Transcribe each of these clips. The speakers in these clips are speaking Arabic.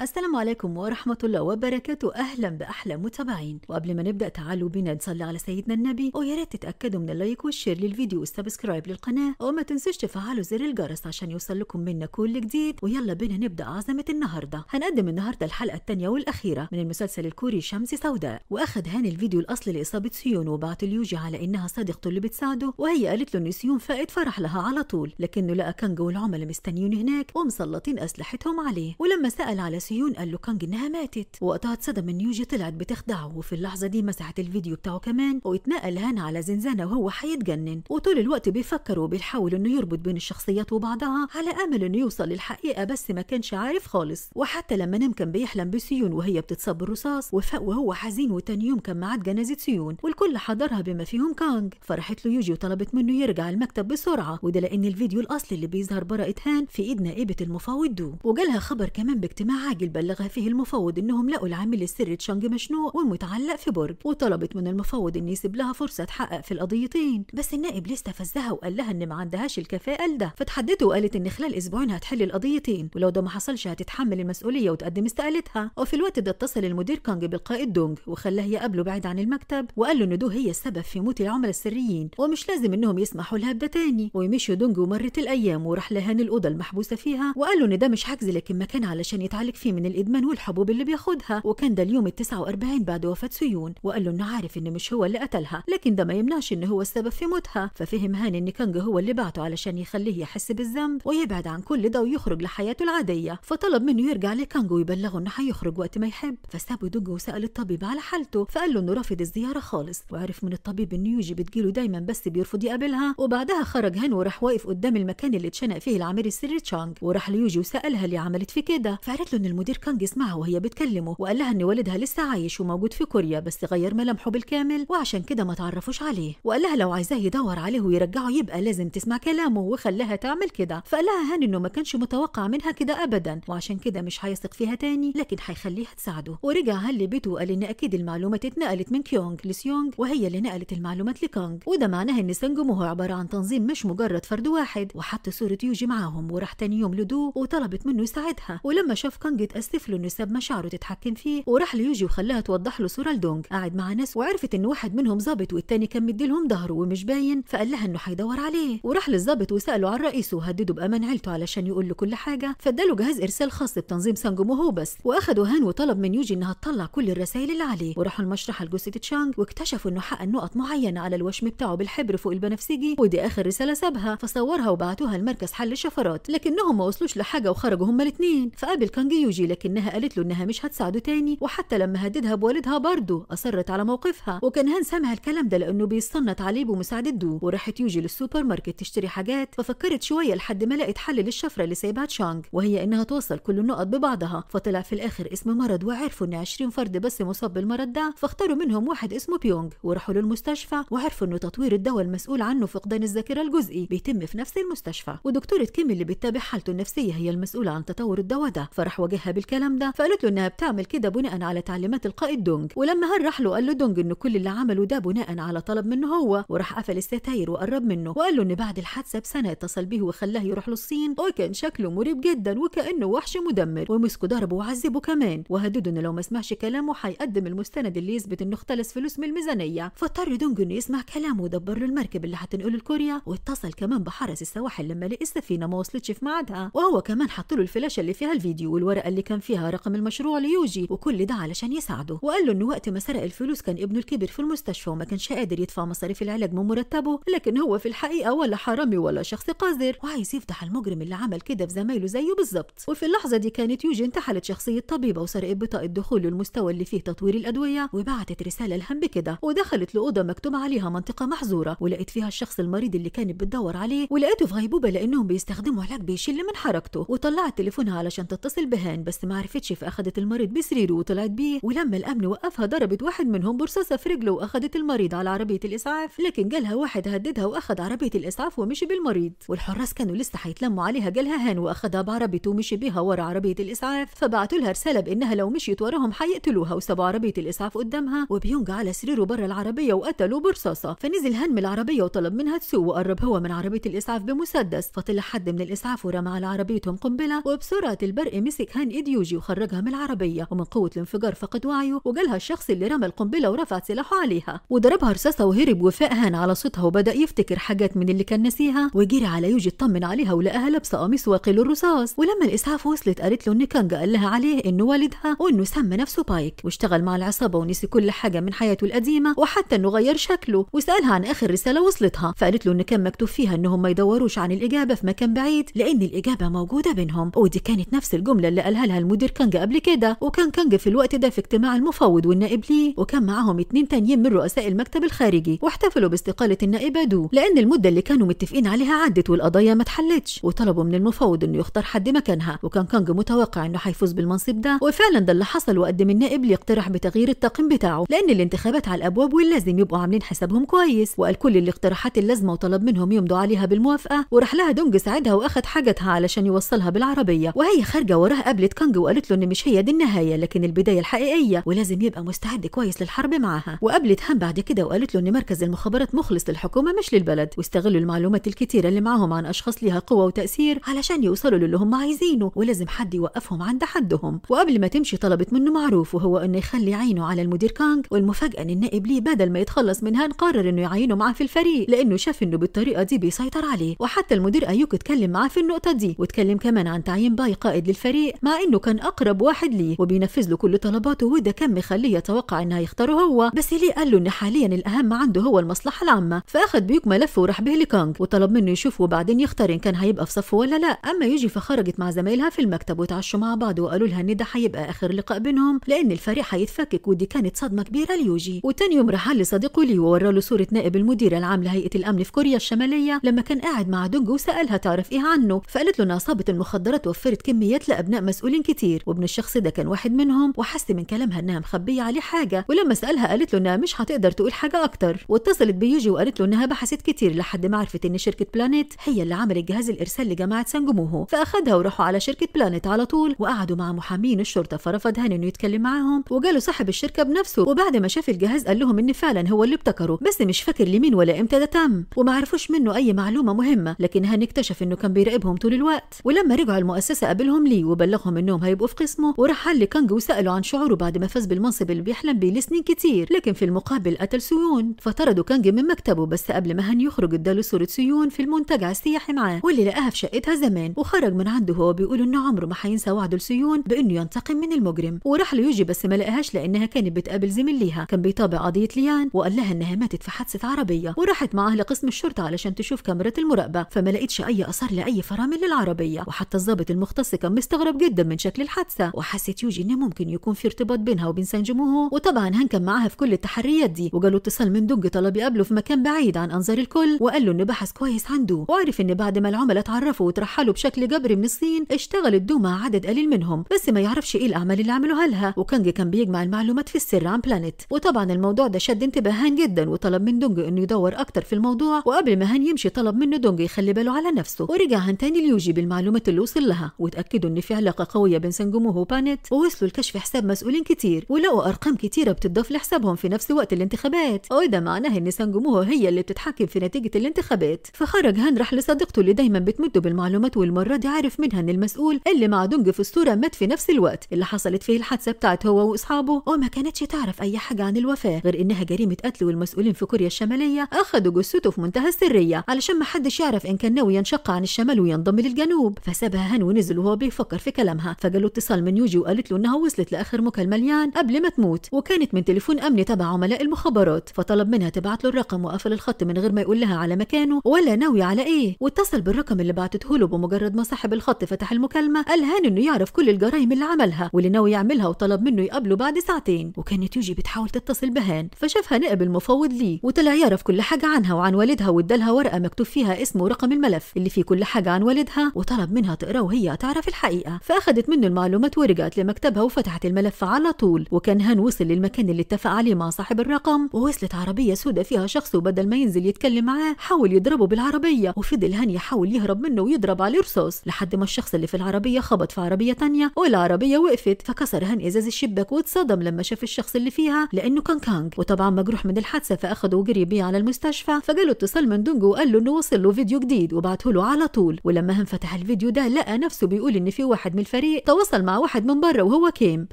السلام عليكم ورحمة الله وبركاته أهلا بأحلى متابعين وقبل ما نبدأ تعالوا بنا نصلي على سيدنا النبي ويا ريت تتأكدوا من اللايك والشير للفيديو والسبسكرايب للقناة وما تنسوش تفعلوا زر الجرس عشان يوصل لكم منا كل جديد ويلا بينا نبدأ عظمة النهاردة هنقدم النهاردة الحلقة الثانية والأخيرة من المسلسل الكوري شمس سوداء وأخد هان الفيديو الأصلي لإصابة سيون وبعت اليوجي على إنها صديقته اللي بتساعده وهي قالت له إن سيون فائت فرح لها على طول لكنه لقى كانجو والعملاء مستنيين هناك ومسلطين أسلحتهم عليه ولما سأل على سيون قال له كانج انها ماتت وقتها اتصدم ان يوجي طلعت بتخدعه وفي اللحظه دي مسحت الفيديو بتاعه كمان واتنقل هان على زنزانه وهو هيتجنن وطول الوقت بيفكر وبيحاول انه يربط بين الشخصيات وبعضها على امل انه يوصل للحقيقه بس ما كانش عارف خالص وحتى لما نام كان بيحلم بسيون وهي بتتصاب بالرصاص وفاق وهو حزين وتاني يوم كان معاه جنازه سيون والكل حضرها بما فيهم كانج فرحت له يوجي وطلبت منه يرجع المكتب بسرعه وده لان الفيديو الاصلي اللي بيظهر براءه هان في ايد نائبه المفاوض دو وجالها خبر كمان باجتماع الحاج بلغها فيه المفوض انهم لقوا العامل السري تشانج مشنوق ومتعلق في برج وطلبت من المفوض ان يسيب لها فرصه تحقق في القضيتين بس النائب لسه استفزها وقال لها ان ما عندهاش الكفاءه لده فتحدته وقالت ان خلال اسبوعين هتحل القضيتين ولو ده ما حصلش هتتحمل المسؤوليه وتقدم استقالتها وفي الوقت ده اتصل المدير كانج بالقائد دونج وخلاه يقابله بعيد عن المكتب وقال له ان دو هي السبب في موت العملاء السريين ومش لازم انهم يسمحوا لها بده تاني ويمشوا دونج ومرت الايام وراح لهان الاوضه المحبوسه فيها وقال له ان ده مش حجز لكن مكان علشان يتعالج فيه فيه من الادمان والحبوب اللي بياخدها وكان ده اليوم ال 49 بعد وفاه سيون وقال له انه عارف انه مش هو اللي قتلها لكن ده ما يمنعش ان هو السبب في موتها ففهم هان ان كانج هو اللي بعته علشان يخليه يحس بالذنب ويبعد عن كل ده ويخرج لحياته العاديه فطلب منه يرجع لكانج ويبلغه انه هيخرج وقت ما يحب فسابه يدق وسال الطبيب على حالته فقال له انه رافض الزياره خالص وعرف من الطبيب ان يوجي بتجيله دايما بس بيرفض يقابلها وبعدها خرج هان وراح واقف قدام المكان اللي اتشنق فيه العميل السري تشانج وراح ليوجي وسالها ليه عملت فيه كده فقالت له ان المدير كان يسمعها وهي بتكلمه وقال لها ان والدها لسه عايش وموجود في كوريا بس غير ملامحه بالكامل وعشان كده ما تعرفوش عليه وقال لها لو عايزاه يدور عليه ويرجعه يبقى لازم تسمع كلامه وخلاها تعمل كده فقال لها هاني انه ما كانش متوقع منها كده ابدا وعشان كده مش هيثق فيها تاني لكن هيخليها تساعده ورجع هان لبيته وقال ان اكيد المعلومات اتنقلت من كيونج لسيونج وهي اللي نقلت المعلومات لكانج وده معناه ان مو هو عباره عن تنظيم مش مجرد فرد واحد وحط صوره يوجي معاهم وراح تاني يوم لدو وطلبت منه يساعدها ولما شاف كانج بتأسف له انه ساب مشاعره تتحكم فيه وراح ليوجي وخلاها توضح له صوره لدونج قاعد مع ناس وعرفت ان واحد منهم ظابط والتاني كان مدي لهم ظهره ومش باين فقال لها انه حيدور عليه وراح للظابط وساله عن رئيسه وهدده بامان عيلته علشان يقول له كل حاجه فاداله جهاز ارسال خاص بتنظيم سانجومو هو بس واخده هان وطلب من يوجي انها تطلع كل الرسائل اللي عليه وراحوا المشرحه لجثه تشانج واكتشفوا انه حقق نقط معينه على الوشم بتاعه بالحبر فوق البنفسجي ودي اخر رساله سابها فصورها وبعتوها لمركز حل الشفرات لكنهم ما وصلوش لحاجه وخرجوا هما الاثنين فقابل كانج يوجي لكنها قالت له انها مش هتساعده تاني وحتى لما هددها بوالدها برضه اصرت على موقفها وكان هان سامع الكلام ده لانه بيصنت عليه بمساعدته وراحت يوجي للسوبر ماركت تشتري حاجات ففكرت شويه لحد ما لقت حل للشفره اللي سايبها تشانج وهي انها توصل كل النقط ببعضها فطلع في الاخر اسم مرض وعرفوا ان 20 فرد بس مصاب بالمرض ده فاختاروا منهم واحد اسمه بيونج وراحوا للمستشفى وعرفوا انه تطوير الدواء المسؤول عنه فقدان الذاكره الجزئي بيتم في نفس المستشفى ودكتوره كيم اللي بتتابع حالته النفسيه هي المسؤوله عن تطور الدواء ده فراح عليها بالكلام ده فقالت له انها بتعمل كده بناء على تعليمات القائد دونج ولما راح له قال له دونج ان كل اللي عمله ده بناء على طلب منه هو وراح قفل الستاير وقرب منه وقال له ان بعد الحادثه بسنه اتصل بيه وخلاه يروح للصين وكان شكله مريب جدا وكانه وحش مدمر ومسكه ضربه وعذبه كمان وهدده انه لو ما سمعش كلامه هيقدم المستند اللي يثبت انه اختلس فلوس من الميزانيه فاضطر دونج انه يسمع كلامه ودبر له المركب اللي هتنقله لكوريا واتصل كمان بحرس السواحل لما لقى السفينه ما وصلتش في ميعادها وهو كمان حط له الفلاشه اللي فيها الفيديو والورقه اللي كان فيها رقم المشروع ليوجي وكل ده علشان يساعده وقال له ان وقت ما سرق الفلوس كان ابنه الكبير في المستشفى وما كانش قادر يدفع مصاريف العلاج من مرتبه لكن هو في الحقيقه ولا حرامي ولا شخص قذر وعايز يفضح المجرم اللي عمل كده في زمايله زيه بالظبط وفي اللحظه دي كانت يوجي انتحلت شخصيه طبيبه وسرقت بطاقه دخول للمستوى اللي فيه تطوير الادويه وبعتت رساله لهم بكده ودخلت لاوضه مكتوب عليها منطقه محظوره ولقيت فيها الشخص المريض اللي كانت بتدور عليه ولقيته في غيبوبه لانهم بيستخدموا علاج بيشل من حركته وطلعت تليفونها علشان تتصل بهان بس ما عرفتش فاخدت المريض بسريره وطلعت بيه ولما الامن وقفها ضربت واحد منهم برصاصه في رجله واخدت المريض على عربيه الاسعاف لكن جالها واحد هددها واخد عربيه الاسعاف ومشي بالمريض والحراس كانوا لسه هيتلموا عليها جالها هان واخدها بعربيته ومشي بيها ورا عربيه الاسعاف فبعتوا لها رساله بانها لو مشيت وراهم هيقتلوها وسابوا عربيه الاسعاف قدامها وبيونج على سريره بره العربيه وقتلوا برصاصه فنزل هان من العربيه وطلب منها تسوق وقرب هو من عربيه الاسعاف بمسدس فطلع حد من الاسعاف ورمى على عربيتهم قنبله وبسرعه البرق مسك هان من إيديوجي وخرجها من العربية ومن قوة الانفجار فقد وعيه وجالها الشخص اللي رمى القنبلة ورفع سلاحه عليها وضربها رصاصة وهرب وفاء هان على صوتها وبدأ يفتكر حاجات من اللي كان ناسيها وجري على يوجي اطمن عليها ولقاها لابسة قميص واقل الرصاص ولما الإسعاف وصلت قالت له إن كانجا قال لها عليه إنه والدها وإنه سمى نفسه بايك واشتغل مع العصابة ونسي كل حاجة من حياته القديمة وحتى إنه غير شكله وسألها عن آخر رسالة وصلتها فقالت له إن كان مكتوب فيها إنهم ما يدوروش عن الإجابة في مكان بعيد لأن الإجابة موجودة بينهم ودي كانت نفس الجملة اللي قالها قالها لها المدير كانج قبل كده وكان كانج في الوقت ده في اجتماع المفوض والنائب ليه وكان معاهم اتنين تانيين من رؤساء المكتب الخارجي واحتفلوا باستقالة النائب دو لأن المدة اللي كانوا متفقين عليها عدت والقضايا ما اتحلتش وطلبوا من المفوض إنه يختار حد مكانها وكان كانج متوقع إنه هيفوز بالمنصب ده وفعلا ده اللي حصل وقدم النائب لي اقتراح بتغيير الطاقم بتاعه لأن الانتخابات على الأبواب واللازم يبقوا عاملين حسابهم كويس وقال كل الاقتراحات اللازمة وطلب منهم يمضوا عليها بالموافقة وراح لها دونج ساعدها وأخد حاجتها علشان يوصلها بالعربية وهي خارجة وراها قبل قابلت كانج وقالت له ان مش هي دي النهايه لكن البدايه الحقيقيه ولازم يبقى مستعد كويس للحرب معاها وقابلت هان بعد كده وقالت له ان مركز المخابرات مخلص للحكومه مش للبلد واستغلوا المعلومات الكتيره اللي معاهم عن اشخاص ليها قوه وتاثير علشان يوصلوا للي هم عايزينه ولازم حد يوقفهم عند حدهم وقبل ما تمشي طلبت منه معروف وهو انه يخلي عينه على المدير كانج والمفاجاه ان النائب ليه بدل ما يتخلص من هان قرر انه يعينه معاه في الفريق لانه شاف انه بالطريقه دي بيسيطر عليه وحتى المدير ايوك اتكلم معاه في النقطه دي واتكلم كمان عن تعيين باي قائد للفريق مع انه كان اقرب واحد ليه وبينفذ له كل طلباته وده كان مخليه يتوقع انها يختاره هو بس ليه قال له ان حاليا الاهم عنده هو المصلحه العامه فاخذ بيوك ملفه وراح به لكانج وطلب منه يشوفه وبعدين يختار ان كان هيبقى في صفه ولا لا اما يجي فخرجت مع زمايلها في المكتب وتعشوا مع بعض وقالوا لها ان ده هيبقى اخر لقاء بينهم لان الفريق هيتفكك ودي كانت صدمه كبيره ليوجي وتاني يوم راح لصديقه لي وورى له صوره نائب المدير العام لهيئه الامن في كوريا الشماليه لما كان قاعد مع دونج وسالها تعرف ايه عنه فقالت له ان عصابه المخدرات وفرت كميات لابناء مسؤولين كتير وابن الشخص ده كان واحد منهم وحست من كلامها انها مخبيه عليه حاجه ولما سالها قالت له انها مش هتقدر تقول حاجه اكتر واتصلت بيوجي وقالت له انها بحثت كتير لحد ما عرفت ان شركه بلانيت هي اللي عملت جهاز الارسال لجماعه سانجموهو فاخدها وراحوا على شركه بلانيت على طول وقعدوا مع محامين الشرطه فرفض هاني انه يتكلم معاهم وجاله صاحب الشركه بنفسه وبعد ما شاف الجهاز قال لهم ان فعلا هو اللي ابتكره بس مش فاكر لمين ولا امتى ده تم وما عرفوش منه اي معلومه مهمه لكن هاني اكتشف انه كان بيراقبهم طول الوقت ولما رجعوا المؤسسه قابلهم لي وبلغهم صحصحهم النوم هيبقوا في قسمه حل لكانج وسأله عن شعوره بعد ما فاز بالمنصب اللي بيحلم بيه لسنين كتير لكن في المقابل قتل سيون فطردوا كانج من مكتبه بس قبل ما هن يخرج اداله صورة سيون في المنتجع السياحي معاه واللي لقاها في شقتها زمان وخرج من عنده هو بيقول انه عمره ما هينسى وعده لسيون بانه ينتقم من المجرم وراح ليوجي بس ما لقاهاش لانها كانت بتقابل زميل ليها كان بيتابع قضية ليان وقال لها انها ماتت في حادثة عربية وراحت معاه لقسم الشرطة علشان تشوف كاميرات المراقبة فما لقيتش اي اثار لاي فرامل للعربية وحتى الضابط المختص كان مستغرب جدا جدا من شكل الحادثه وحست يوجي انه ممكن يكون في ارتباط بينها وبين سانجموهو وطبعا هان كان معاها في كل التحريات دي وجاله اتصال من دونج طلب يقابله في مكان بعيد عن انظار الكل وقال له ان بحث كويس عنده وعرف ان بعد ما العملاء اتعرفوا وترحلوا بشكل جبري من الصين اشتغلت دو مع عدد قليل منهم بس ما يعرفش ايه الاعمال اللي عملوها لها وكانج كان بيجمع المعلومات في السر عن بلانيت وطبعا الموضوع ده شد انتباه هان جدا وطلب من دونج انه يدور اكتر في الموضوع وقبل ما هان يمشي طلب منه دونج يخلي باله على نفسه ورجع هان تاني ليوجي بالمعلومات اللي وصل لها وتاكدوا ان في علاقه قوية بين سنجومو وبانيت ووصلوا لكشف حساب مسؤولين كتير ولقوا أرقام كتيرة بتضاف لحسابهم في نفس وقت الانتخابات وده معناه إن سنجومو هي اللي بتتحكم في نتيجة الانتخابات فخرج هان راح لصديقته اللي دايما بتمده بالمعلومات والمرة دي عارف منها إن المسؤول اللي مع دونج في الصورة مات في نفس الوقت اللي حصلت فيه الحادثة بتاعت هو وأصحابه وما كانتش تعرف أي حاجة عن الوفاة غير إنها جريمة قتل والمسؤولين في كوريا الشمالية أخدوا جثته في منتهى السرية علشان محدش يعرف إن كان ناوي ينشق عن الشمال وينضم للجنوب فسابها هان ونزل وهو بيفكر في كلام امامها فقال له اتصل من يوجي وقالت له انها وصلت لاخر مكالمه مليان قبل ما تموت وكانت من تليفون امني تبع عملاء المخابرات فطلب منها تبعت له الرقم وقفل الخط من غير ما يقول لها على مكانه ولا ناوي على ايه واتصل بالرقم اللي بعتته له بمجرد ما صاحب الخط فتح المكالمه قال هان انه يعرف كل الجرايم اللي عملها واللي ناوي يعملها وطلب منه يقابله بعد ساعتين وكانت يوجي بتحاول تتصل بهان فشافها نائب المفوض ليه وطلع يعرف كل حاجه عنها وعن والدها وادالها ورقه مكتوب فيها اسمه ورقم الملف اللي فيه كل حاجه عن والدها وطلب منها تقراه وهي تعرف الحقيقه فاخذ أخذت منه المعلومات ورجعت لمكتبها وفتحت الملف على طول وكان هان وصل للمكان اللي اتفق عليه مع صاحب الرقم ووصلت عربية سودة فيها شخص وبدل ما ينزل يتكلم معاه حاول يضربه بالعربية وفضل هان يحاول يهرب منه ويضرب عليه رصاص لحد ما الشخص اللي في العربية خبط في عربية تانية والعربية وقفت فكسر هان إزاز الشباك واتصدم لما شاف الشخص اللي فيها لأنه كان كانج وطبعا مجروح من الحادثة فأخده وجري بيه على المستشفى فجاله اتصال من دونجو وقال له إنه وصل له فيديو جديد وبعته له على طول ولما هان فتح الفيديو ده لقى نفسه بيقول إن في واحد من الفريق الفريق تواصل مع واحد من برا وهو كيم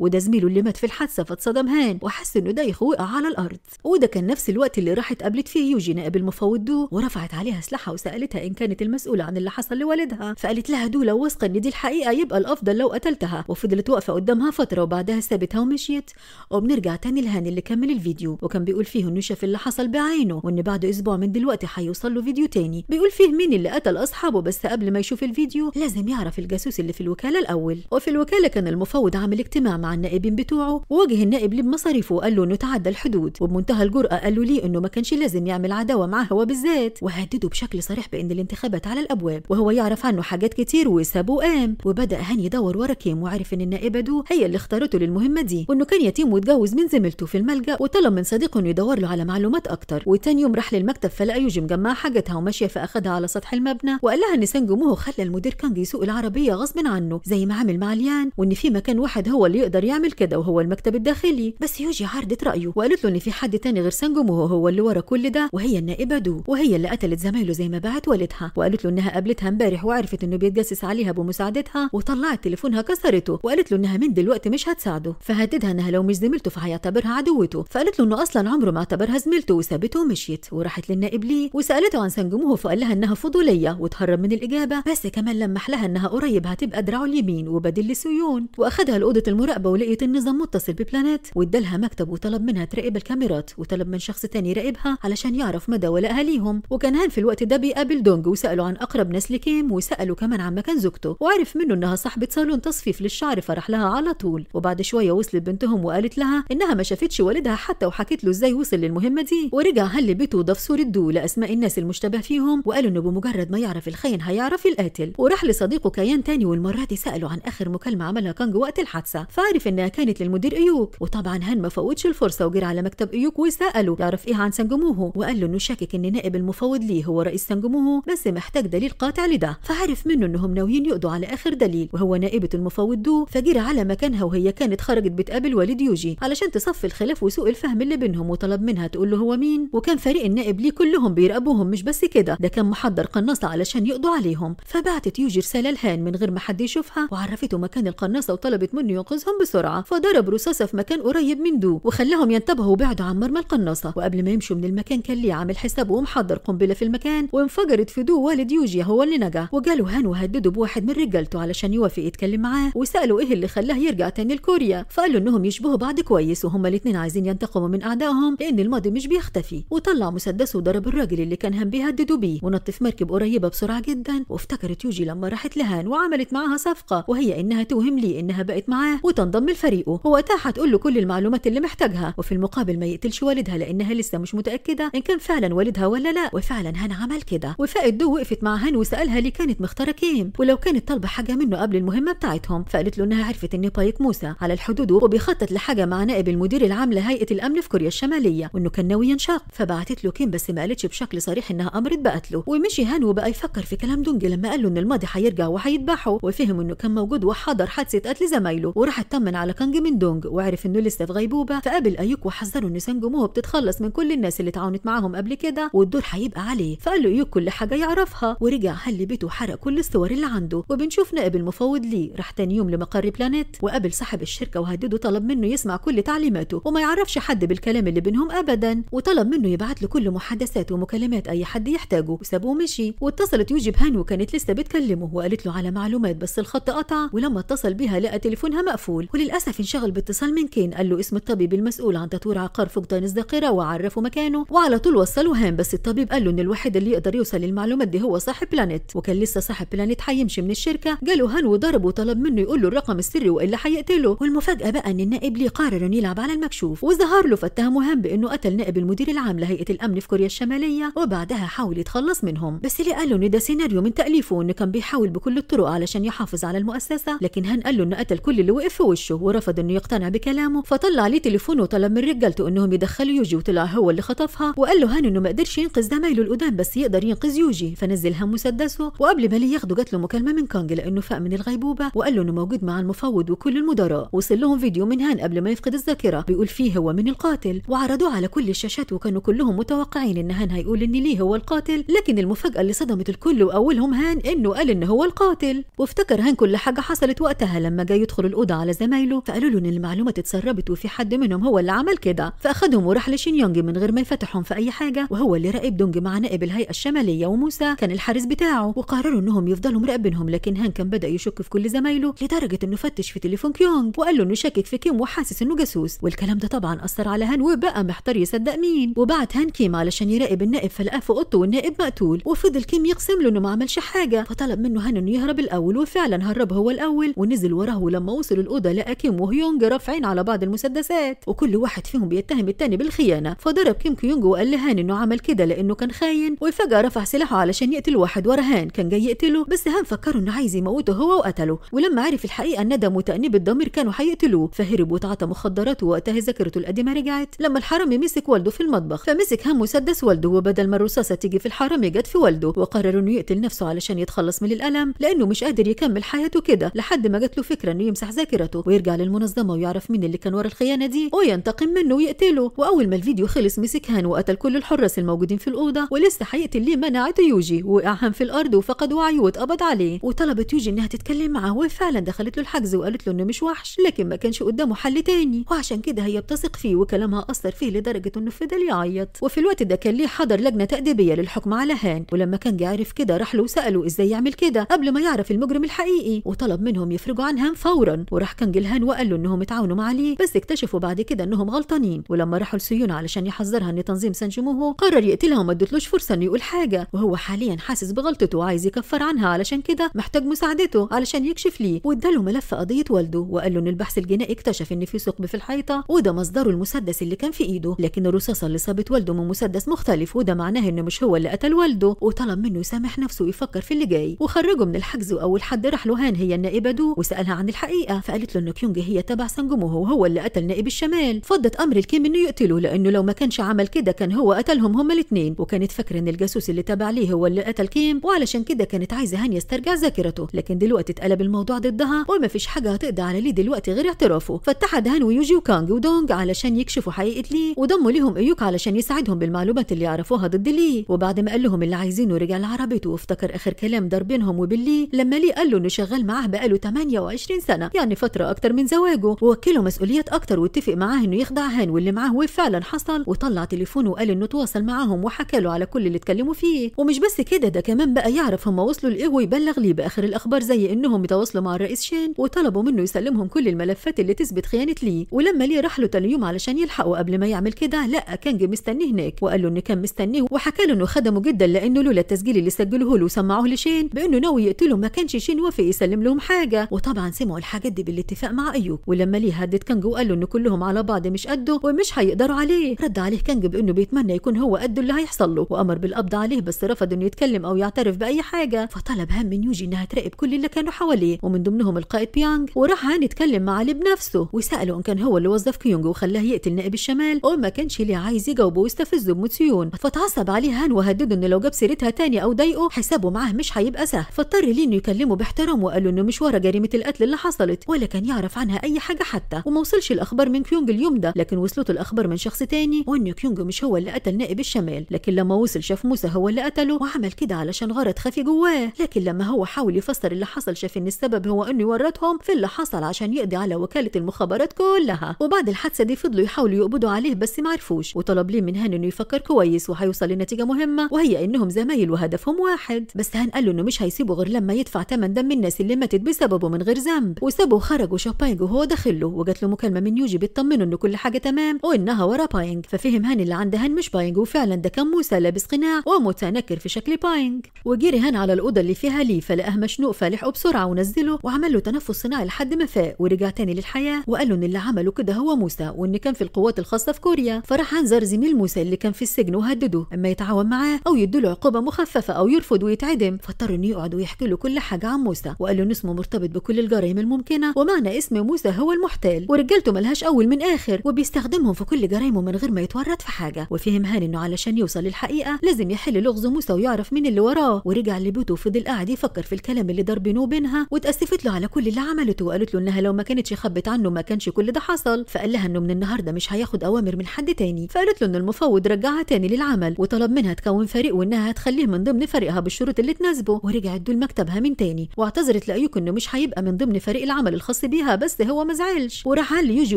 وده زميله اللي مات في الحادثه فاتصدم هان وحس انه دايخه وقع على الارض وده كان نفس الوقت اللي راحت قابلت فيه يوجي نائب المفوض دو ورفعت عليها سلاحها وسالتها ان كانت المسؤوله عن اللي حصل لوالدها فقالت لها دو لو واثقه ان دي الحقيقه يبقى الافضل لو قتلتها وفضلت واقفه قدامها فتره وبعدها سابتها ومشيت وبنرجع تاني لهان اللي كمل الفيديو وكان بيقول فيه انه شاف اللي حصل بعينه وان بعد اسبوع من دلوقتي هيوصل له فيديو تاني بيقول فيه مين اللي قتل اصحابه بس قبل ما يشوف الفيديو لازم يعرف الجاسوس اللي في الوكاله الاول الأول وفي الوكاله كان المفاوض عامل اجتماع مع النائبين بتوعه وواجه النائب ليه بمصاريفه وقال له انه تعدى الحدود وبمنتهى الجراه قال له ليه انه ما كانش لازم يعمل عداوه معاه هو بالذات وهدده بشكل صريح بان الانتخابات على الابواب وهو يعرف عنه حاجات كتير وسابه وقام وبدا هاني يدور ورا كيم وعرف ان النائبه دو هي اللي اختارته للمهمه دي وانه كان يتيم واتجوز من زميلته في الملجا وطلب من صديقه انه يدور له على معلومات اكتر وتاني يوم راح للمكتب فلقى يوجي مجمع حاجتها وماشيه فاخدها على سطح المبنى وقال لها ان سانجو مو خلى المدير كانج يسوق العربيه غصب عنه زي ما عامل مع ليان وان في مكان واحد هو اللي يقدر يعمل كده وهو المكتب الداخلي بس يوجي عرضت رايه وقالت له ان في حد تاني غير سانجوم وهو هو اللي ورا كل ده وهي النائبه دو وهي اللي قتلت زمايله زي ما باعت والدها وقالت له انها قابلتها امبارح وعرفت انه بيتجسس عليها بمساعدتها وطلعت تليفونها كسرته وقالت له انها من دلوقتي مش هتساعده فهددها انها لو مش زميلته فهيعتبرها عدوته فقالت له انه اصلا عمره ما اعتبرها زميلته وسابته ومشيت وراحت للنائب ليه وسالته عن سانجوم فقال لها انها فضوليه وتهرب من الاجابه بس كمان لمح لها انها قريب هتبقى دراعه اليمين الصين وبدل لسيون واخذها لاوضه المراقبه ولقيت النظام متصل ببلانيت وادالها مكتب وطلب منها تراقب الكاميرات وطلب من شخص تاني يراقبها علشان يعرف مدى ولاءها ليهم وكان هان في الوقت ده بيقابل دونج وساله عن اقرب ناس لكيم وساله كمان عن مكان زوجته وعرف منه انها صاحبه صالون تصفيف للشعر فراح لها على طول وبعد شويه وصلت بنتهم وقالت لها انها ما شافتش والدها حتى وحكت له ازاي وصل للمهمه دي ورجع هل لبيته وضاف صوره دو لاسماء الناس المشتبه فيهم وقالوا انه بمجرد ما يعرف الخاين هيعرف القاتل وراح لصديقه كيان تاني والمره دي ساله عن اخر مكالمه عملها كانجو وقت الحادثه فعرف انها كانت للمدير ايوك وطبعا هان ما فوتش الفرصه وجرى على مكتب ايوك وساله يعرف ايه عن سانجوموهو وقال له انه شاكك ان نائب المفوض ليه هو رئيس سانجوموهو بس محتاج دليل قاطع لده فعرف منه انهم ناويين يقضوا على اخر دليل وهو نائبه المفوض دو فجرى على مكانها وهي كانت خرجت بتقابل والد يوجي علشان تصفي الخلاف وسوء الفهم اللي بينهم وطلب منها تقول له هو مين وكان فريق النائب ليه كلهم بيراقبوهم مش بس كده ده كان محضر قناصه علشان يقضوا عليهم فبعتت يوجي رساله لهان من غير ما حد يشوفها وعلى عرفته مكان القناصة وطلبت منه ينقذهم بسرعة فضرب رصاصة في مكان قريب من دو وخلاهم ينتبهوا بعد عن مرمى القناصة وقبل ما يمشوا من المكان كان ليه عامل حساب ومحضر قنبلة في المكان وانفجرت في دو والد يوجيا هو اللي نجا وجاله هان وهدده بواحد من رجالته علشان يوافق يتكلم معاه وسأله ايه اللي خلاه يرجع تاني لكوريا فقال له انهم يشبهوا بعض كويس وهما الاثنين عايزين ينتقموا من اعدائهم لان الماضي مش بيختفي وطلع مسدسه وضرب الراجل اللي كان هم بيهدده بيه ونط في مركب قريبة بسرعة جدا وافتكرت يوجي لما راحت لهان وعملت معاها صفقة وهي انها توهم لي انها بقت معاه وتنضم لفريقه ووقتها هتقول له كل المعلومات اللي محتاجها وفي المقابل ما يقتلش والدها لانها لسه مش متاكده ان كان فعلا والدها ولا لا وفعلا هان عمل كده وفاء الدو وقفت مع هان وسالها ليه كانت مختاره كيم ولو كانت طالبه حاجه منه قبل المهمه بتاعتهم فقالت له انها عرفت ان بايك موسى على الحدود وبيخطط لحاجه مع نائب المدير العام لهيئه الامن في كوريا الشماليه وانه كان ناوي ينشق فبعتت له كيم بس ما قالتش بشكل صريح انها امرت بقتله ومشي هان وبقى يفكر في كلام دونج لما قال له ان الماضي هيرجع وهيذبحه وفهم انه كان موجود وحضر حادثه قتل زمايله وراح اطمن على كانج من دونج وعرف انه لسه في غيبوبه فقابل ايوك وحذره ان سانج موه بتتخلص من كل الناس اللي تعاونت معاهم قبل كده والدور هيبقى عليه فقال له ايوك كل حاجه يعرفها ورجع هل بيته وحرق كل الصور اللي عنده وبنشوف نائب المفوض ليه راح تاني يوم لمقر بلانيت وقابل صاحب الشركه وهدده طلب منه يسمع كل تعليماته وما يعرفش حد بالكلام اللي بينهم ابدا وطلب منه يبعت له كل محادثات ومكالمات اي حد يحتاجه وسابوه ومشي واتصلت يوجي بهان وكانت لسه بتكلمه وقالت له على معلومات بس الخط قطع ولما اتصل بها لقى تليفونها مقفول وللاسف انشغل باتصال من كين قال له اسم الطبيب المسؤول عن تطوير عقار فقدان الذاكره وعرفه مكانه وعلى طول وصلوا هام بس الطبيب قال له ان الوحيد اللي يقدر يوصل للمعلومات دي هو صاحب بلانيت وكان لسه صاحب بلانيت حيمشي من الشركه جاله هان وضربه وطلب منه يقول له الرقم السري والا هيقتله والمفاجاه بقى ان النائب ليه قرر انه يلعب على المكشوف وظهر له فاتهمه هام بانه قتل نائب المدير العام لهيئه الامن في كوريا الشماليه وبعدها حاول يتخلص منهم بس ليه قال له ان ده سيناريو من تاليفه وانه كان بيحاول بكل الطرق علشان يحافظ على المؤسسه حساسة لكن هان قال له انه قتل كل اللي وقف في وشه ورفض انه يقتنع بكلامه فطلع عليه تليفونه وطلب من رجالته انهم يدخلوا يوجي وطلع هو اللي خطفها وقال له هان انه ما قدرش ينقذ زمايله القدام بس يقدر ينقذ يوجي فنزل هان مسدسه وقبل ما لي ياخده جات له مكالمه من كانج لانه فاق من الغيبوبه وقال له انه موجود مع المفوض وكل المدراء وصل لهم فيديو من هان قبل ما يفقد الذاكره بيقول فيه هو من القاتل وعرضوه على كل الشاشات وكانوا كلهم متوقعين ان هان هيقول ان ليه هو القاتل لكن المفاجاه اللي صدمت الكل واولهم هان انه قال ان هو القاتل وافتكر هان كل حاجه حاجة حصلت وقتها لما جاي يدخل الأوضة على زمايله فقالوا له إن المعلومة اتسربت وفي حد منهم هو اللي عمل كده فأخدهم وراح لشين يونج من غير ما يفتحهم في أي حاجة وهو اللي راقب دونج مع نائب الهيئة الشمالية وموسى كان الحارس بتاعه وقرروا إنهم يفضلوا مراقبينهم لكن هان كان بدأ يشك في كل زمايله لدرجة إنه فتش في تليفون كيونج وقال له إنه شاكك في كيم وحاسس إنه جاسوس والكلام ده طبعا أثر على هان وبقى محتار يصدق مين وبعت هان كيم علشان يراقب النائب فلقاه في أوضته والنائب مقتول وفضل كيم يقسم له إنه ما عملش حاجة فطلب منه هان إنه يهرب الأول وفعلا هربه هو الأول ونزل وراه ولما وصلوا الأوضة لقى كيم وهيونج رافعين على بعض المسدسات وكل واحد فيهم بيتهم التاني بالخيانة فضرب كيم كيونج وقال لهان إنه عمل كده لأنه كان خاين وفجأة رفع سلاحه علشان يقتل واحد ورا هان كان جاي يقتله بس هان فكروا إنه عايز يموته هو وقتله ولما عرف الحقيقة الندم وتأنيب الضمير كانوا هيقتلوه فهرب وتعاطى مخدرات ووقتها ذاكرته القديمة رجعت لما الحرامي مسك والده في المطبخ فمسك هان مسدس والده وبدل ما الرصاصة تيجي في الحرامي جت في والده وقرر إنه يقتل نفسه علشان يتخلص من الألم لأنه مش قادر يكمل حياته كده لحد ما جات له فكره انه يمسح ذاكرته ويرجع للمنظمه ويعرف مين اللي كان ورا الخيانه دي وينتقم منه ويقتله واول ما الفيديو خلص مسك هان وقتل كل الحراس الموجودين في الاوضه ولسه حقيقه اللي منعته يوجي وقع هان في الارض وفقد وعيه واتقبض عليه وطلبت يوجي انها تتكلم معاه وفعلا دخلت له الحجز وقالت له انه مش وحش لكن ما كانش قدامه حل تاني وعشان كده هي بتثق فيه وكلامها اثر فيه لدرجه انه فضل يعيط وفي الوقت ده كان ليه حضر لجنه تأديبيه للحكم على هان ولما كان عرف كده راح له وساله ازاي يعمل كده قبل ما يعرف المجرم الحقيقي وطلب منهم يفرجوا عن هان فورا وراح كان جلهان وقال له انهم اتعاونوا مع ليه بس اكتشفوا بعد كده انهم غلطانين ولما راحوا لسيون علشان يحذرها ان تنظيم سانجموهو قرر يقتلها وما ادتلوش فرصه انه يقول حاجه وهو حاليا حاسس بغلطته وعايز يكفر عنها علشان كده محتاج مساعدته علشان يكشف ليه واداله ملف قضيه والده وقال له ان البحث الجنائي اكتشف ان في ثقب في الحيطه وده مصدره المسدس اللي كان في ايده لكن الرصاصه اللي صابت والده من مسدس مختلف وده معناه انه مش هو اللي قتل والده وطلب منه يسامح نفسه ويفكر في اللي جاي وخرجه من الحجز واول حد راح له هان هي النائبة دو وسألها عن الحقيقة فقالت له إن كيونج هي تبع سانجومو وهو اللي قتل نائب الشمال فضت أمر الكيم إنه يقتله لأنه لو ما كانش عمل كده كان هو قتلهم هما الاثنين وكانت فاكرة إن الجاسوس اللي تبع ليه هو اللي قتل كيم وعلشان كده كانت عايزة هان يسترجع ذاكرته لكن دلوقتي اتقلب الموضوع ضدها وما فيش حاجة هتقضي على ليه دلوقتي غير اعترافه فاتحد هان ويوجي وكانج ودونج علشان يكشفوا حقيقة ليه وضموا ليهم ايوك علشان يساعدهم بالمعلومات اللي يعرفوها ضد ليه وبعد ما قال لهم اللي عايزينه رجع لعربيته وافتكر اخر كلام دار وبالليه لما ليه قال له انه شغال مع معاه بقاله 28 سنة يعني فترة أكتر من زواجه ووكله مسؤوليات أكتر واتفق معاه إنه يخدع هان واللي معاه وفعلا حصل وطلع تليفونه وقال إنه تواصل معاهم وحكى له على كل اللي اتكلموا فيه ومش بس كده ده كمان بقى يعرف هم وصلوا لإيه ويبلغ ليه بآخر الأخبار زي إنهم يتواصلوا مع الرئيس شين وطلبوا منه يسلمهم كل الملفات اللي تثبت خيانة ليه ولما ليه راح له تاني يوم علشان يلحقه قبل ما يعمل كده لا كان جي مستنيه هناك وقال له إن كان مستنيه وحكى له إنه خدمه جدا لأنه لولا التسجيل اللي سجله له وسمعوه لشين بإنه ناوي يقتله ما كانش شين وافق يسلم لهم حاجه وطبعا سمعوا الحاجات دي بالاتفاق مع ايوب ولما ليه هدد كانج وقال له ان كلهم على بعض مش قده ومش هيقدروا عليه رد عليه كانج بانه بيتمنى يكون هو قده اللي هيحصل له وامر بالقبض عليه بس رفض انه يتكلم او يعترف باي حاجه فطلب هان من يوجي انها تراقب كل اللي كانوا حواليه ومن ضمنهم القائد بيانج وراح هان يتكلم مع لي بنفسه وساله ان كان هو اللي وظف كيونج وخلاه يقتل نائب الشمال وما كانش ليه عايز يجاوبه ويستفزه بموتسيون فتعصب عليه هان وهدده انه لو جاب سيرتها تاني او ضايقه حسابه معاه مش هيبقى سهل فاضطر ليه انه يكلمه باحترام وقال منه ورا جريمة القتل اللي حصلت ولا كان يعرف عنها أي حاجة حتى وما وصلش الأخبار من كيونج اليوم ده لكن وصلته الأخبار من شخص تاني وإن كيونج مش هو اللي قتل نائب الشمال لكن لما وصل شاف موسى هو اللي قتله وعمل كده علشان غرض خفي جواه لكن لما هو حاول يفسر اللي حصل شاف إن السبب هو إنه يورطهم في اللي حصل عشان يقضي على وكالة المخابرات كلها وبعد الحادثة دي فضلوا يحاولوا يقبضوا عليه بس معرفوش وطلب ليه من هان إنه يفكر كويس وهيوصل لنتيجة مهمة وهي إنهم زمايل وهدفهم واحد بس هان قال له إنه مش هيسيبه غير لما يدفع ثمن دم الناس اللي ماتت بسببه من غير ذنب وسابه خرج باينج وهو داخل له وجات له مكالمه من يوجي بتطمنه ان كل حاجه تمام وانها ورا باينج ففهم هان اللي عند هان مش باينج وفعلا ده كان موسى لابس قناع ومتنكر في شكل باينج وجري هان على الاوضه اللي فيها لي فلقاه مشنوق فلحقه بسرعه ونزله وعمل له تنفس صناعي لحد ما فاق ورجع تاني للحياه وقال له ان اللي عمله كده هو موسى وان كان في القوات الخاصه في كوريا فراح انذر زميل موسى اللي كان في السجن وهدده اما يتعاون معاه او يديله عقوبه مخففه او يرفض ويتعدم فاضطر انه يقعد ويحكي له كل حاجه عن موسى وقال له لأن اسمه مرتبط بكل الجرائم الممكنة ومعنى اسم موسى هو المحتال ورجالته ملهاش أول من آخر وبيستخدمهم في كل جرايمه من غير ما يتورط في حاجة وفهم هاني إنه علشان يوصل للحقيقة لازم يحل لغز موسى ويعرف مين اللي وراه ورجع لبيته وفضل قاعد يفكر في الكلام اللي دار بينه وبينها واتأسفت له على كل اللي عملته وقالت له إنها لو ما كانتش خبت عنه ما كانش كل ده حصل فقال لها إنه من النهارده مش هياخد أوامر من حد تاني فقالت له إن المفوض رجعها تاني للعمل وطلب منها تكون فريق وإنها هتخليه من ضمن فريقها بالشروط اللي تناسبه ورجعت دول مكتبها من تاني واعتذرت رأيكم إنه مش هيبقى من ضمن فريق العمل الخاص بيها بس هو ما زعلش وراح قال يجي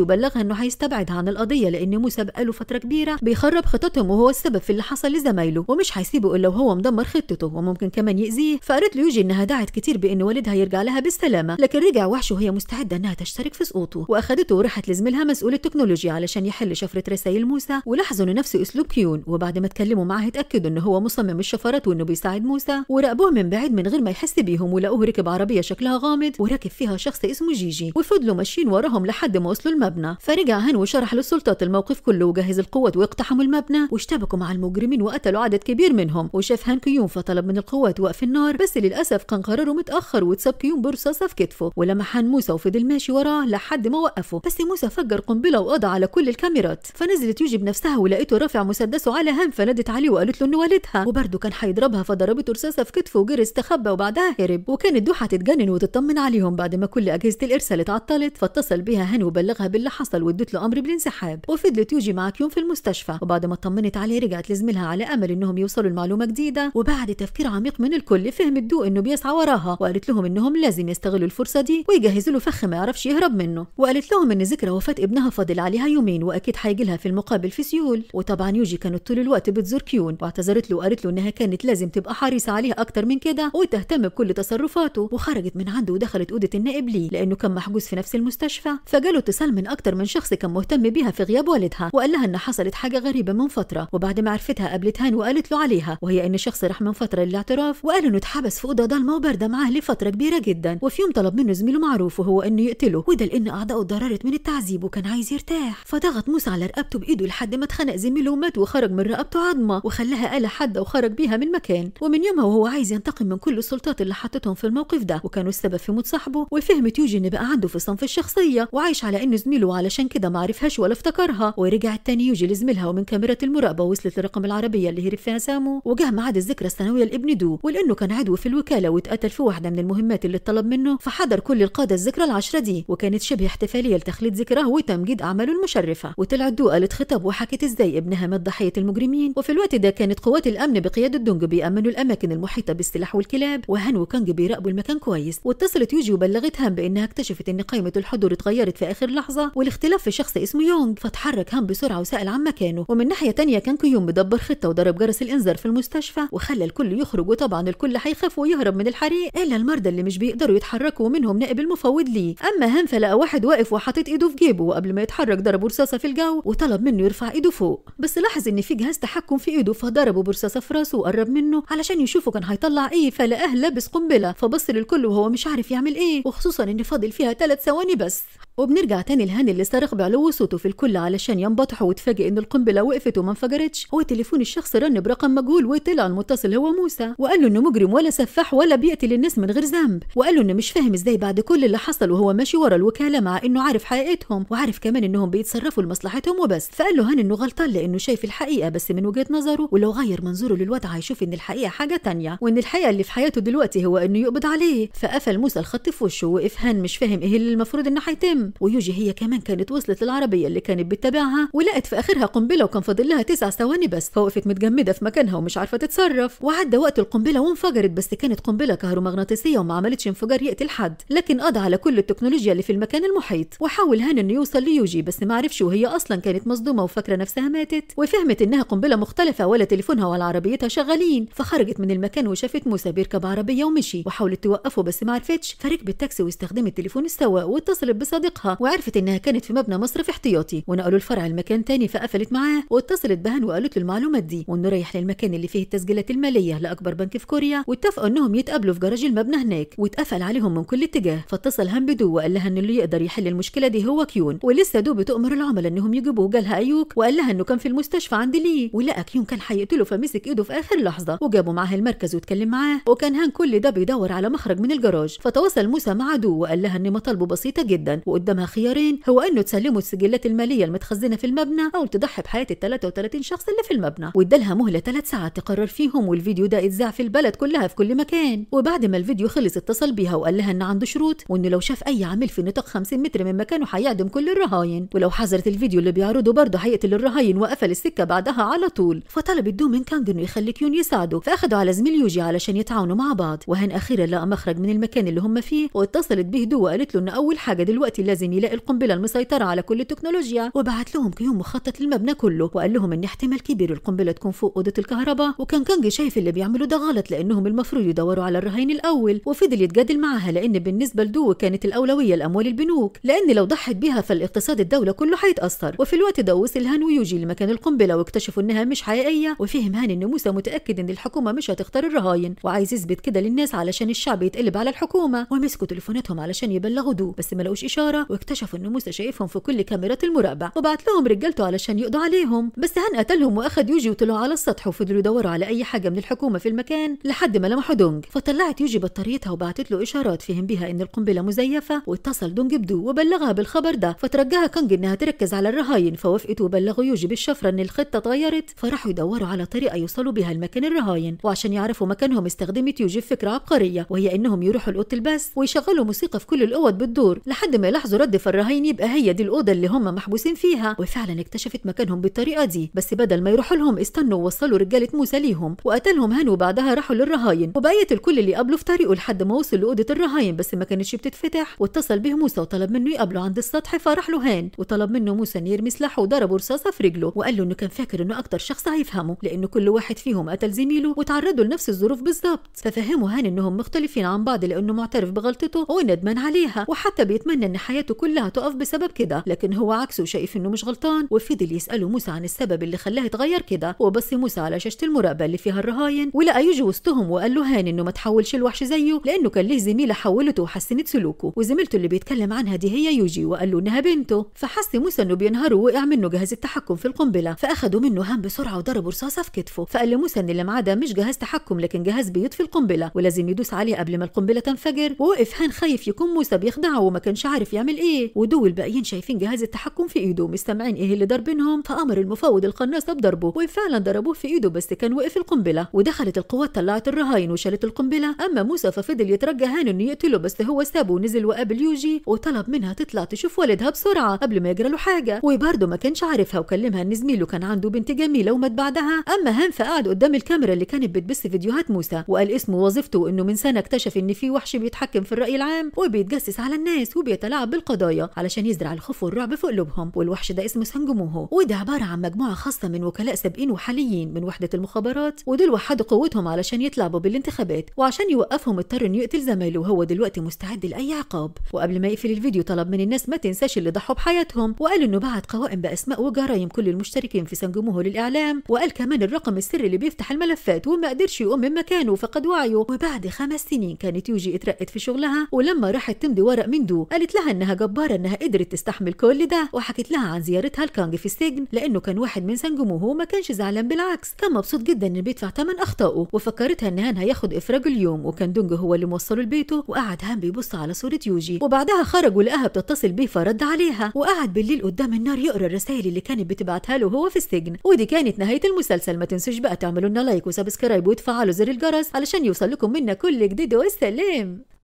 وبلغها إنه هيستبعد عن القضية لأن موسى بقاله فترة كبيرة بيخرب خططهم وهو السبب في اللي حصل لزمايله ومش هيسيبه إلا وهو مدمر خطته وممكن كمان يأذيه فقالت له يوجي إنها دعت كتير بإن والدها يرجع لها بالسلامة لكن رجع وحش وهي مستعدة إنها تشترك في سقوطه وأخدته وراحت لزميلها مسؤول التكنولوجيا علشان يحل شفرة رسائل موسى ولاحظوا إن نفس أسلوب كيون وبعد ما اتكلموا معاه اتأكدوا إن هو مصمم الشفرات وإنه بيساعد موسى وراقبوه من بعيد من غير ما يحس بيهم ولقوه ركب عربية شكلها غامض وركب فيها شخص اسمه جيجي وفضلوا ماشيين وراهم لحد ما وصلوا المبنى فرجع هان وشرح للسلطات الموقف كله وجهز القوات واقتحموا المبنى واشتبكوا مع المجرمين وقتلوا عدد كبير منهم وشاف هان كيون فطلب من القوات وقف النار بس للأسف كان قراره متأخر واتساب كيون برصاصة في كتفه ولما حان موسى وفضل ماشي وراه لحد ما وقفه بس موسى فجر قنبلة وقضى على كل الكاميرات فنزلت يوجي بنفسها ولقيته رافع مسدسه على هان فنادت عليه وقالت له إن والدها وبرده كان هيضربها فضربته رصاصة في كتفه وجري استخبى وبعدها هرب وكانت دوحة تتجنن تجنن وتطمن عليهم بعد ما كل أجهزة الإرسال اتعطلت فاتصل بها هن وبلغها باللي حصل وادت له أمر بالانسحاب وفضلت يوجي معك يوم في المستشفى وبعد ما طمنت عليه رجعت لزميلها على أمل إنهم يوصلوا لمعلومة جديده وبعد تفكير عميق من الكل فهمت الدو إنه بيسعى وراها وقالت لهم إنهم لازم يستغلوا الفرصة دي ويجهزوا له فخ ما يعرفش يهرب منه وقالت لهم إن ذكرى وفاة ابنها فاضل عليها يومين وأكيد هيجي لها في المقابل في سيول وطبعا يوجي كانت طول الوقت بتزور كيون واعتذرت له وقالت له إنها كانت لازم تبقى حريصة عليها أكتر من كده وتهتم بكل تصرفاته وخرج خرجت من عنده ودخلت أوضة النائب لي لأنه كان محجوز في نفس المستشفى فجاله اتصال من أكتر من شخص كان مهتم بيها في غياب والدها وقال لها إن حصلت حاجة غريبة من فترة وبعد ما عرفتها قابلت هان وقالت له عليها وهي إن شخص راح من فترة للاعتراف وقال إنه اتحبس في أوضة ضلمة وباردة معاه لفترة كبيرة جدا وفي يوم طلب منه زميله معروف وهو إنه يقتله وده لأن أعضائه اتضررت من التعذيب وكان عايز يرتاح فضغط موسى على رقبته بإيده لحد ما اتخنق زميله ومات وخرج من رقبته عظمة وخلاها آلة حادة وخرج بيها من مكان ومن يومها وهو عايز ينتقم من كل السلطات اللي حطتهم في الموقف ده وكان وكانوا السبب في موت صاحبه وفهمت يوجي ان بقى عنده في صنف الشخصيه وعايش على انه زميله علشان كده ما عرفهاش ولا افتكرها ورجعت تاني يوجي لزميلها ومن كاميرا المراقبه وصلت لرقم العربيه اللي هرب فيها سامو وجه ميعاد الذكرى السنويه لابن دو ولانه كان عضو في الوكاله واتقتل في واحده من المهمات اللي اتطلب منه فحضر كل القاده الذكرى العشره دي وكانت شبه احتفاليه لتخليد ذكراه وتمجيد اعماله المشرفه وطلعت دو قالت خطاب وحكت ازاي ابنها مات ضحيه المجرمين وفي الوقت ده كانت قوات الامن بقياده دونج بيامنوا الاماكن المحيطه بالسلاح والكلاب وهان وكانج بيراقبوا المكان كويس كويس واتصلت يوجي وبلغتها هام بانها اكتشفت ان قائمه الحضور اتغيرت في اخر لحظه والاختلاف في شخص اسمه يونغ فتحرك هام بسرعه وسال عن مكانه ومن ناحيه تانية كان كيوم مدبر خطه وضرب جرس الانذار في المستشفى وخلى الكل يخرج وطبعا الكل هيخاف ويهرب من الحريق الا المرضى اللي مش بيقدروا يتحركوا ومنهم نائب المفوض ليه اما هام فلقى واحد واقف وحاطط ايده في جيبه وقبل ما يتحرك ضربه رصاصه في الجو وطلب منه يرفع ايده فوق بس لاحظ ان في جهاز تحكم في ايده فضربه برصاصه في راسه وقرب منه علشان يشوفه كان هيطلع ايه فلقاه لابس قنبله فبص للكل وهو وهو مش عارف يعمل ايه وخصوصا ان فاضل فيها ثلاث ثواني بس وبنرجع تاني لهاني اللي صرخ بعلو صوته في الكل علشان ينبطح وتفاجئ ان القنبله وقفت وما انفجرتش هو تليفون الشخص رن برقم مجهول وطلع المتصل هو موسى وقال له انه مجرم ولا سفاح ولا بيقتل الناس من غير ذنب وقال له انه مش فاهم ازاي بعد كل اللي حصل وهو ماشي ورا الوكاله مع انه عارف حقيقتهم وعارف كمان انهم بيتصرفوا لمصلحتهم وبس فقال له هاني انه غلطان لانه شايف الحقيقه بس من وجهه نظره ولو غير منظوره للوضع هيشوف ان الحقيقه حاجه تانية وان الحقيقه اللي في حياته دلوقتي هو انه يقبض عليه فقفل موسى الخط في وشه وقف هان مش فاهم ايه اللي المفروض انه هيتم ويوجي هي كمان كانت وصلت للعربيه اللي كانت بتتابعها ولقت في اخرها قنبله وكان فاضل لها تسع ثواني بس فوقفت متجمده في مكانها ومش عارفه تتصرف وعدى وقت القنبله وانفجرت بس كانت قنبله كهرومغناطيسيه وما عملتش انفجار يقتل حد لكن قضى على كل التكنولوجيا اللي في المكان المحيط وحاول هان انه يوصل ليوجي بس ما عرفش وهي اصلا كانت مصدومه وفاكره نفسها ماتت وفهمت انها قنبله مختلفه ولا تليفونها ولا عربيتها شغالين فخرجت من المكان وشافت موسى بيركب عربيه ومشي وحاولت توقفه بس ما عرفتش فركبت تاكسي واستخدمت تليفون السواق واتصلت بصديقها وعرفت انها كانت في مبنى مصرف احتياطي ونقلوا الفرع لمكان تاني فقفلت معاه واتصلت بهن وقالت له المعلومات دي وانه رايح للمكان اللي فيه التسجيلات الماليه لاكبر بنك في كوريا واتفقوا انهم يتقابلوا في جراج المبنى هناك واتقفل عليهم من كل اتجاه فاتصل هان بدو وقال لها ان اللي يقدر يحل المشكله دي هو كيون ولسه دو بتؤمر العملاء انهم يجيبوا جالها ايوك وقال لها انه كان في المستشفى عند ليه ولقى كيون كان هيقتله فمسك ايده في اخر لحظه وجابوا معاه المركز واتكلم معاه وكان هان كل ده بيدور على مخرج من الجراج فتواصل موسى مع عدو وقال لها ان مطالبه بسيطه جدا وقدامها خيارين هو انه تسلمه السجلات الماليه المتخزنه في المبنى او تضحي بحياه ال 33 شخص اللي في المبنى وادالها مهله ثلاث ساعات تقرر فيهم والفيديو ده اتذاع في البلد كلها في كل مكان وبعد ما الفيديو خلص اتصل بيها وقال لها ان عنده شروط وانه لو شاف اي عامل في نطاق 50 متر من مكانه هيعدم كل الرهاين ولو حذرت الفيديو اللي بيعرضه برضه هيقتل الرهاين وقفل السكه بعدها على طول فطلبت دو من كاند انه يخلي كيون يساعده فاخدوا على زميل يوجي علشان يتعاونوا مع بعض وهان اخيرا لقى مخرج من من المكان اللي هم فيه واتصلت به دو وقالت له إن أول حاجة دلوقتي لازم يلاقي القنبلة المسيطرة على كل التكنولوجيا وبعت لهم قيوم مخطط للمبنى كله وقال لهم إن احتمال كبير القنبلة تكون فوق أوضة الكهرباء وكان كانجي شايف اللي بيعمله ده غلط لأنهم المفروض يدوروا على الرهين الأول وفضل يتجادل معاها لأن بالنسبة لدو كانت الأولوية لأموال البنوك لأن لو ضحت بيها فالاقتصاد الدولة كله هيتأثر وفي الوقت ده وصل هان ويوجي لمكان القنبلة واكتشفوا إنها مش حقيقية وفهم هان إن موسى متأكد إن الحكومة مش هتختار الرهاين وعايز يثبت كده للناس علشان الشعب يتقلب على الحكومة ومسكوا تليفوناتهم علشان يبلغوا دو بس ما لقوش إشارة واكتشفوا إن موسى شايفهم في كل كاميرات المراقبة وبعت لهم رجالته علشان يقضوا عليهم بس هان قتلهم وأخد يوجي وطلعوا على السطح وفضلوا يدوروا على أي حاجة من الحكومة في المكان لحد ما لمحوا دونج فطلعت يوجي بطاريتها وبعتت له إشارات فهم بيها إن القنبلة مزيفة واتصل دونج بدو وبلغها بالخبر ده فترجاها كانج إنها تركز على الرهاين فوافقت وبلغوا يوجي بالشفرة إن الخطة اتغيرت فراحوا يدوروا على طريقة يوصلوا بها لمكان الرهاين وعشان يعرفوا مكانهم استخدمت يوجي فكرة عبقرية وهي إنهم يروحوا لاوضه البث ويشغلوا موسيقى في كل الاوض بتدور لحد ما يلاحظوا رد فرهين يبقى هي دي الاوضه اللي هم محبوسين فيها وفعلا اكتشفت مكانهم بالطريقه دي بس بدل ما يروحوا لهم استنوا ووصلوا رجاله موسى ليهم وقتلهم هانو وبعدها راحوا للرهاين وبقيه الكل اللي قابله في طريقه لحد ما وصل لاوضه الرهاين بس ما كانتش بتتفتح واتصل به موسى وطلب منه يقابله عند السطح فراح له هان وطلب منه موسى ان يرمي سلاحه وضربه رصاصه في رجله وقال له انه كان فاكر انه اكتر شخص هيفهمه لان كل واحد فيهم قتل زميله وتعرضوا لنفس الظروف بالظبط ففهموا هان انهم مختلفين عن بعض القاضي لأنه معترف بغلطته وندمان عليها وحتى بيتمنى أن حياته كلها تقف بسبب كده لكن هو عكسه شايف أنه مش غلطان وفضل يسأله موسى عن السبب اللي خلاه يتغير كده وبص موسى على شاشة المراقبة اللي فيها الرهاين ولقى يجي وسطهم وقال له هاني أنه ما تحولش الوحش زيه لأنه كان له زميلة حولته وحسنت سلوكه وزميلته اللي بيتكلم عنها دي هي يوجي وقال له إنها بنته فحس موسى إنه بينهار ووقع منه جهاز التحكم في القنبلة فأخدوا منه هان بسرعة وضربوا رصاصة في كتفه فقال لموسى إن اللي معاه ده مش جهاز تحكم لكن جهاز بيطفي القنبلة ولازم يدوس عليه قبل ما القنبلة القنبله تنفجر ووقف هان خايف يكون موسى بيخدعه وما كانش عارف يعمل ايه ودول الباقيين شايفين جهاز التحكم في ايده مستمعين ايه اللي ضاربينهم فامر المفاوض القناصه بضربه وفعلا ضربوه في ايده بس كان وقف القنبله ودخلت القوات طلعت الرهاين وشالت القنبله اما موسى ففضل يترجى هان انه يقتله بس هو سابه ونزل وقابل يوجي وطلب منها تطلع تشوف والدها بسرعه قبل ما يجرى له حاجه وبرضه ما كانش عارفها وكلمها ان زميله كان عنده بنت جميله ومات بعدها اما هان فقعد قدام الكاميرا اللي كانت بتبث فيديوهات موسى وقال اسمه ووظيفته انه من سنه اكتشف ان في وحش بيتحكم في الرأي العام وبيتجسس على الناس وبيتلاعب بالقضايا علشان يزرع الخوف والرعب في قلوبهم والوحش ده اسمه سانجموهو وده عبارة عن مجموعة خاصة من وكلاء سابقين وحاليين من وحدة المخابرات ودول وحدوا قوتهم علشان يتلاعبوا بالانتخابات وعشان يوقفهم اضطر انه يقتل زمايله وهو دلوقتي مستعد لأي عقاب وقبل ما يقفل الفيديو طلب من الناس ما تنساش اللي ضحوا بحياتهم وقال انه بعت قوائم باسماء وجرايم كل المشتركين في سانجموهو للاعلام وقال كمان الرقم السري اللي بيفتح الملفات وما قدرش يقوم من مكانه فقد وعيه وبعد خمس سنين كان كانت يوجي اترقت في شغلها ولما راحت تمضي ورق من دو قالت لها انها جباره انها قدرت تستحمل كل ده وحكت لها عن زيارتها لكانج في السجن لانه كان واحد من سانجومو وهو ما كانش زعلان بالعكس كان مبسوط جدا انه بيدفع ثمن اخطائه وفكرتها ان هان هياخد افراج اليوم وكان دونج هو اللي موصله لبيته وقعد هان بيبص على صوره يوجي وبعدها خرج ولقاها بتتصل بيه فرد عليها وقعد بالليل قدام النار يقرا الرسائل اللي كانت بتبعتها له وهو في السجن ودي كانت نهايه المسلسل ما تنسوش بقى تعملوا لنا لايك وسبسكرايب وتفعلوا زر الجرس علشان يوصل لكم منا كل جديد وسائل Selim.